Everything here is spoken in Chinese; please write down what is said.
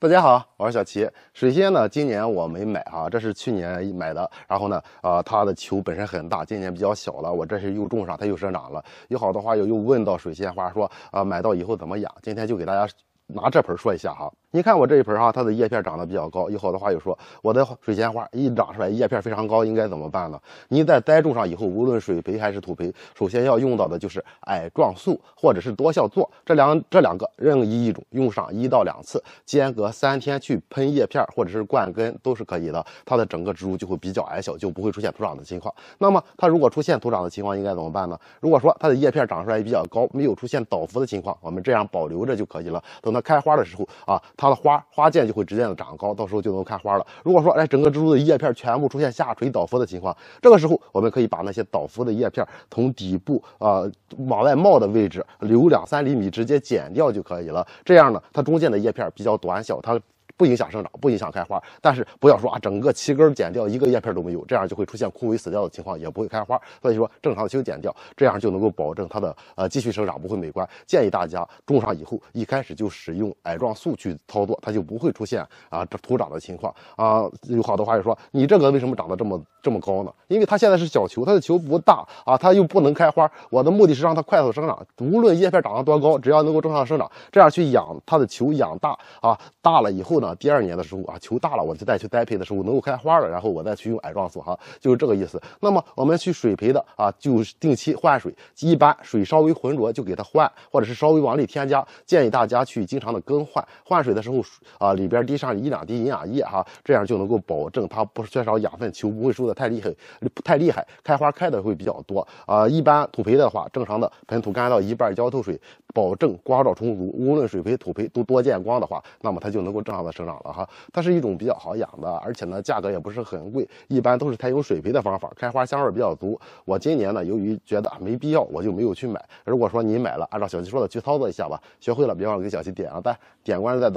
大家好，我是小齐。水仙呢，今年我没买哈，这是去年买的。然后呢，啊，它的球本身很大，今年比较小了。我这是又种上，它又生长了。有好多花友又问到水仙花，说啊，买到以后怎么养？今天就给大家。拿这盆说一下哈，你看我这一盆哈，它的叶片长得比较高。有好多话又说我的水仙花一长出来叶片非常高，应该怎么办呢？你在栽种上以后，无论水培还是土培，首先要用到的就是矮壮素或者是多效唑这两这两个任意一种用上一到两次，间隔三天去喷叶片或者是灌根都是可以的。它的整个植物就会比较矮小，就不会出现徒长的情况。那么它如果出现徒长的情况，应该怎么办呢？如果说它的叶片长出来比较高，没有出现倒伏的情况，我们这样保留着就可以了。等到开花的时候啊，它的花花剑就会逐渐的长高，到时候就能开花了。如果说，哎，整个植物的叶片全部出现下垂倒伏的情况，这个时候我们可以把那些倒伏的叶片从底部啊往外冒的位置留两三厘米，直接剪掉就可以了。这样呢，它中间的叶片比较短小，它。不影响生长，不影响开花，但是不要说啊整个七根剪掉一个叶片都没有，这样就会出现枯萎死掉的情况，也不会开花。所以说正常的修剪掉，这样就能够保证它的呃继续生长不会美观。建议大家种上以后，一开始就使用矮壮素去操作，它就不会出现啊这徒长的情况啊。有好多花友说，你这个为什么长得这么这么高呢？因为它现在是小球，它的球不大啊，它又不能开花。我的目的是让它快速生长，无论叶片长得多高，只要能够正常生长，这样去养它的球养大啊，大了以后呢。啊，第二年的时候啊，球大了，我就再去栽培的时候能够开花了，然后我再去用矮壮素哈，就是这个意思。那么我们去水培的啊，就定期换水，一般水稍微浑浊就给它换，或者是稍微往里添加，建议大家去经常的更换换水的时候啊，里边滴上一两滴营养液哈，这样就能够保证它不缺少养分，球不会输的太厉害，太厉害，开花开的会比较多啊。一般土培的话，正常的盆土干到一半浇透水，保证光照充足，无论水培土培都多见光的话，那么它就能够正常的。生长了哈，它是一种比较好养的，而且呢价格也不是很贵，一般都是采用水培的方法，开花香味比较足。我今年呢，由于觉得没必要，我就没有去买。如果说你买了，按照小七说的去操作一下吧，学会了别忘了给小七点个赞，点关注再走。